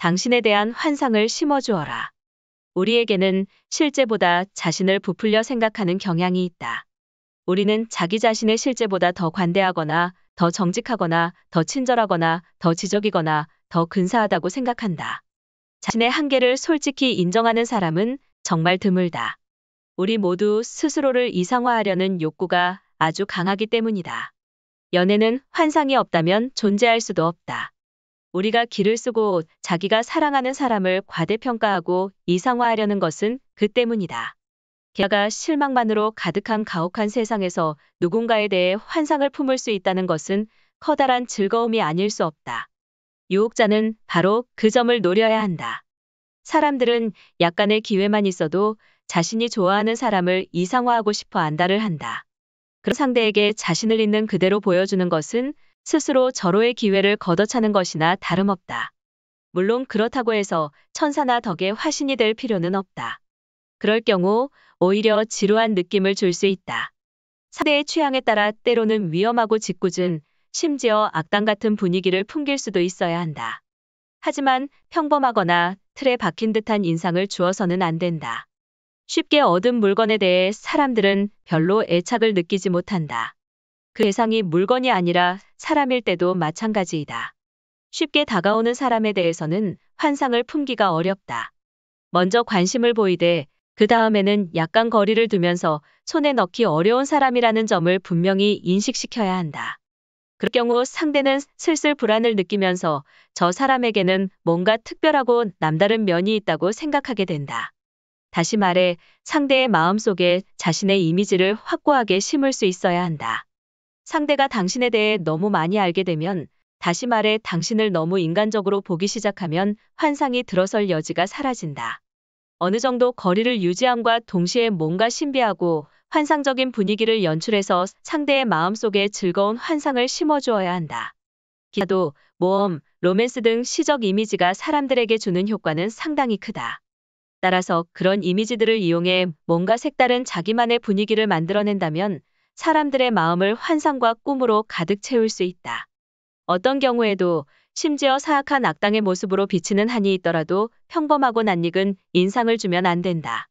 당신에 대한 환상을 심어주어라. 우리에게는 실제보다 자신을 부풀려 생각하는 경향이 있다. 우리는 자기 자신의 실제보다 더 관대하거나 더 정직하거나 더 친절하거나 더 지적이거나 더 근사하다고 생각한다. 자신의 한계를 솔직히 인정하는 사람은 정말 드물다. 우리 모두 스스로를 이상화하려는 욕구가 아주 강하기 때문이다. 연애는 환상이 없다면 존재할 수도 없다. 우리가 길을 쓰고 자기가 사랑하는 사람을 과대평가하고 이상화하려는 것은 그 때문이다. 게다가 실망만으로 가득한 가혹한 세상에서 누군가에 대해 환상을 품을 수 있다는 것은 커다란 즐거움이 아닐 수 없다. 유혹자는 바로 그 점을 노려야 한다. 사람들은 약간의 기회만 있어도 자신이 좋아하는 사람을 이상화하고 싶어 안달을 한다. 그 상대에게 자신을 있는 그대로 보여주는 것은 스스로 절호의 기회를 걷어차는 것이나 다름없다. 물론 그렇다고 해서 천사나 덕의 화신이 될 필요는 없다. 그럴 경우 오히려 지루한 느낌을 줄 수 있다. 사대의 취향에 따라 때로는 위험하고 짓궂은 심지어 악당 같은 분위기를 풍길 수도 있어야 한다. 하지만 평범하거나 틀에 박힌 듯한 인상을 주어서는 안 된다. 쉽게 얻은 물건에 대해 사람들은 별로 애착을 느끼지 못한다. 그 대상이 물건이 아니라 사람일 때도 마찬가지이다. 쉽게 다가오는 사람에 대해서는 환상을 품기가 어렵다. 먼저 관심을 보이되 그 다음에는 약간 거리를 두면서 손에 넣기 어려운 사람이라는 점을 분명히 인식시켜야 한다. 그럴 경우 상대는 슬슬 불안을 느끼면서 저 사람에게는 뭔가 특별하고 남다른 면이 있다고 생각하게 된다. 다시 말해 상대의 마음속에 자신의 이미지를 확고하게 심을 수 있어야 한다. 상대가 당신에 대해 너무 많이 알게 되면 다시 말해 당신을 너무 인간적으로 보기 시작하면 환상이 들어설 여지가 사라진다. 어느 정도 거리를 유지함과 동시에 뭔가 신비하고 환상적인 분위기를 연출해서 상대의 마음속에 즐거운 환상을 심어주어야 한다. 기도, 모험, 로맨스 등 시적 이미지가 사람들에게 주는 효과는 상당히 크다. 따라서 그런 이미지들을 이용해 뭔가 색다른 자기만의 분위기를 만들어낸다면 사람들의 마음을 환상과 꿈으로 가득 채울 수 있다. 어떤 경우에도 심지어 사악한 악당의 모습으로 비치는 한이 있더라도 평범하고 낯익은 인상을 주면 안 된다.